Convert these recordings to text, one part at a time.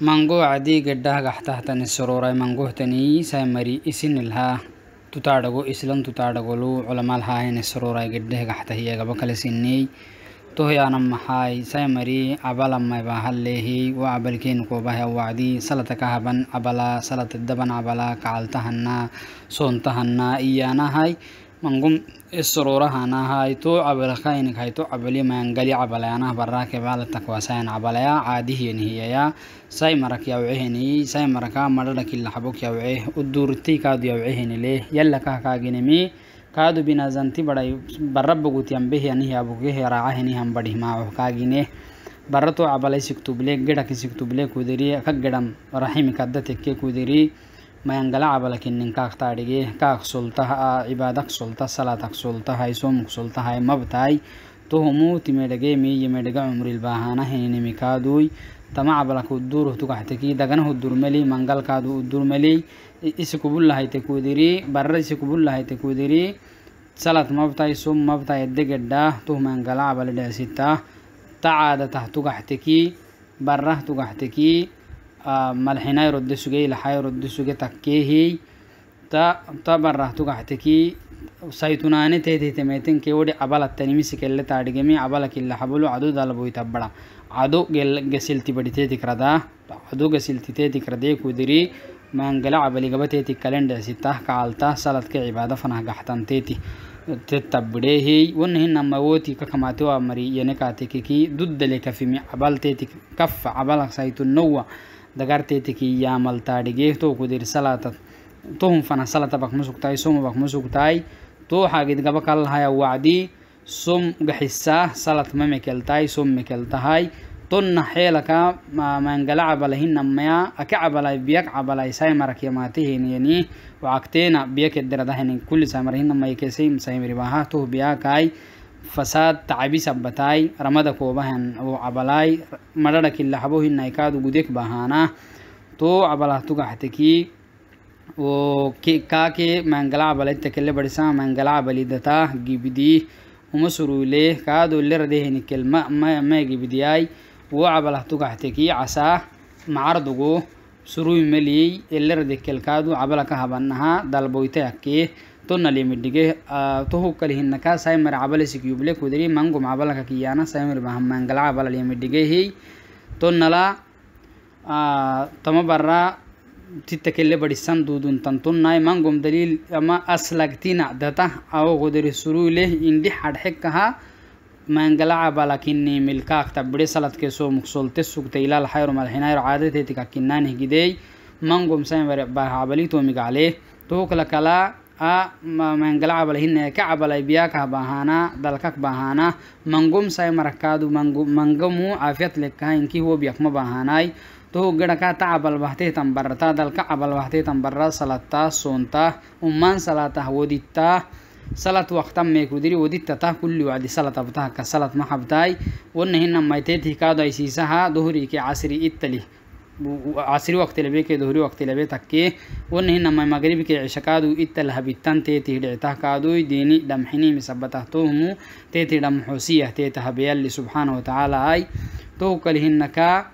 mango cadii gadhaha gaxtahtani sororay mangohtani saymari isinilha tutadhago islan tutadhagolu culamalhaahine sororay gadhehe gaxtahiagabakalasiney tohyana maxay saymari abalamay bahalehi wa abalkeenu koobahya wacdii salata kahaban abala salata daban abala kacaltahana soontahana iyaanahay mangum isururahana haytu cabalakainik haytu cabali maangali cabalayaanah baraake baalata kuwasayan cabalaya caadihiyan hiyaya say marak yawceheni say maraka madhadhaki laxabok yawce uduurti kaadu yawceheni leh yalla kah kaaginimi kaadu binazanti badhay barra bogutyanbehiyanihi abugehe raacahenihan badhihmaacoh kaagine baratu cabalay sigtublee gedhaki sigtublee kuderie ka gedham raximikaddate kee kuderie mayangalacabala kinin kaaqtaadhige kaaq sultaha a cibaadak sulta salaatak sultahay soomuk sultahay mabtaay tuhumuu timedhagemi yemedhaga cumril bahaanahininimikaaduy tamacabalaku uduruh tukaxteki daganahu durmeli mangalkaadu udurmeli isikubullahayte kudiri barra isikubullahayte kudiri salat mabtaay som mabtaay edegedhaa tuh mayangalacabala dheesitah tacaada tah tukaxteki barrah tukaxteki آه، ملحناي رد سجي لحاي رد سجي تكيهي تا تا بره تقعتكي سايتوناني تيتي تميتين كي ودي عبالة تنميسي كيلة تارجمي عبالة كيلة حبولو عدو دالبو يتبرا عدو قسلتي بدي تيتي كردا عدو قسلتي تيتي كرديك ودري مانجلا عبالي قبتيتي كالندا ستاه كعالتاه سالت كعبادة فنه قحتان تيتي تتبديهي ونهن موتي ككماتي وامري ينكاتي كي ضد لك في عبالتيتي كف عبالك سايتون نوّا dagartetikiyya amaltaa dhigeehto kudir salata tohum fana salata bakma sugtahay soma bakma sugtahay tooxaagid gaba kalahaya wacdii som gaxisaa salat ma mekeltahay som mekeltahay tonna xeelaka maangala cabalahina maya aka cabalay biyak cabalay saymarakyamaataheeniyani wacagteena biyakediradahanin kulli saymarahina maykesay saymribaha toh biyakaay fasaad tacabis abbatay ramada koobahan oo cabalaay madhadha kilahabohina ikaadu gudek bahaana तो अबल हतुक हतकी वो के का के मंगला अबल तकले बड़सा मंगला अबली दता गिबदी उम सुरूले का दोल्ले रदे निकल म मैं मैं गिबदी आई वो अबल हतुक हतकी आसा मार दुगो शुरू में ली एल्ले रदे केल का दो अबल का हबन्ना दल बोईते अक्के तो नली मिडिगे तो कल ही नका साय मर आबल सी क्यूबले कुदरी मंग घुमा बल का किया ना साय मर बहम मंगला आबल लिए मिडिगे ही तो नला तम बर्रा थी तकेले बड़ी सन दू दून तन तो नाय मंग घुम अमा अस ना दता आओ कुदरी शुरू ले इंडी हडहे कहा मंगला आबल की नी मिलका अख्ता बड़े सलत के सो मुखसोलते सुख तेला लहाय और किन्ना नहीं गिदे मंग घुम साय मर बहाबली तो मिगाले तो कला कला mangalcabalahina kacabala biyakah bahana dalkak bahana mangum sai marakadu mangamu afiyat lekah inki huwa biyakma bahanai تو گڑکا تا ابل وحتے تم برتا دل کا ابل وحتے تم برا سلتا سونتا امان سلاتا ہو دیتا سلط وقتم میکو دری ودی تتا کلی وعدی سلط ابتا کا سلط محبتائی ونہن مائتے تھی کا دائی سیسہا دہری کے عصری عصر وقت لبی که دوری وقت لبی تا که و نه نمای مغربی که عشقادو اتلاع بیتان تی تی در اتکادوی دینی دمحنی مسبت احتمو تی تی دم حسیه تی تهبیال لی سبحان و تعالی تو کلیه نکا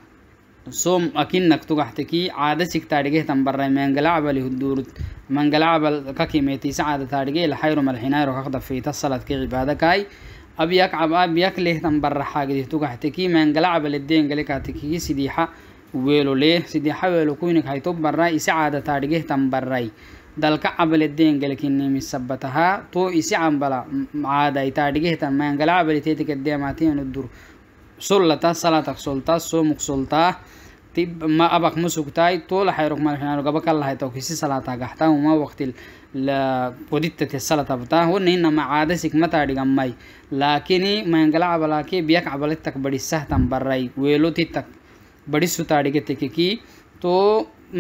سوم اکین نکتو گحت کی عادت شک تارگه تم برای منگل عبالی حدود منگل عبال کاکی میتی سعاد تارگه لحیرو ملحنای رو خدا فی تصلت کی عباده کای ابیک عباب ابیک لیه تم برای حاکی تو گحت کی منگل عبال دین گلی کات کی سیدیحه weeloleh sidehaweelo kuynik hayto baray isi caadataa dhigehtan baray dalka cabaledeengalkinimi sabatahaa to isi cambala caadaytaa dhigehtan maangala cabaliteetikadeemaateenudur sollata salatak soltaa soomuk soltaa ma abak masugtaay tola xayrok malkinaano gaba kalahaytaw kisi salata gahtaa uma waqti la qodittate salatabtaa honahina macaadasik mataadhigamay laakini maangala cabalakee biyak cabalittak badhisahtan baray weelo titak بڑی سوتاڑی کے تکی تو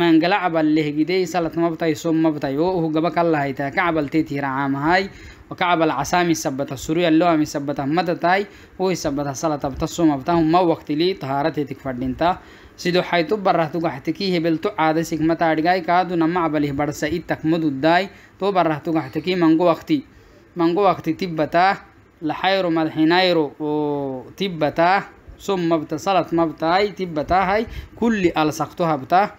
مانجلا عبل لهجدي سلة ما بتاي سوم ما بتاي وهو جبك الله هيتا كعبل تيتي رعام هاي وكعبل عسامي سبتة سوريا اللي عم يسبتها مدى تاي هو سبتها سلة بتصوم بتاهم ما وقت لي طهارتي تكفردين تا سيدو حيتو بره تو قحتكي هبل تو عادة سيكمة تارجاي كادو نما عبله برسا إتك مدو داي تو بره تو قحتكي منجو وقتي منجو وقتي تبتا لحيرو ملحنايرو وتبتا summa btasalat mabtaay tibbatahay kulli alsaqtohabta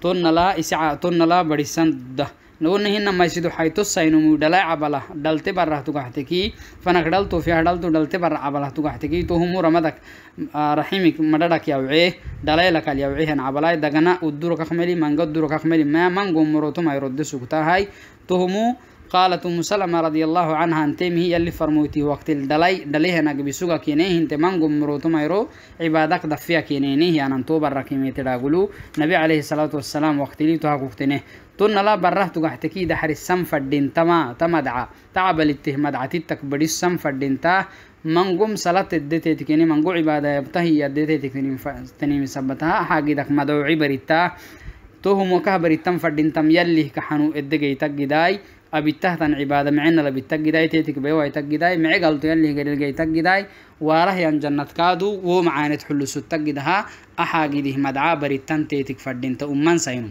tonnalaa isca tonnalaa badhisanda nawonahina maysidu haytosaynumu dhalay cabalah dhalte barah tugaxtekii fanak dhaltu fiahdhaltu dhalte bara cabalah tugaxtekii tohumu ramadak raximik madhadak yawcee dhalaylakal yawcehen cabalay dagana udduro kakmeli manga udduro kakmeli mango moroto mayrodde sugtahay tohumu قالت أم سلمة رضي الله عنها أن هي اللي فرموتي وقت الدلي دليها نجبسوك كينيه أنت منجو مروتو ميرو عبادك دفيا كينيه يعني أنا انتو بركيمي تداقلو نبي عليه الصلاة والسلام وقت لي تهاقفتنه تون لا برهت قحتكي دحر السم فردين تما تمدعا تعب للتهمدعتي تكبري السم فردين تاه منقوم صلاة الدتيت كني منقو عبادة يبتهي الدتيت كني تني مسبتها حاجدك مدعو عبرتا توهم وكهبر التم فردين تم يلي كحنو الدقي تقداي أبي تهتن عبادة معنا لا بيتجداي تيتك بيو بيوا يتجداي معي قال تقول لي قال جاي تجداي وراه ين جنة كادو ومعانة حلو ستجدها أحاجده مدعى بريتن تنتيتك فدين تأمن سينو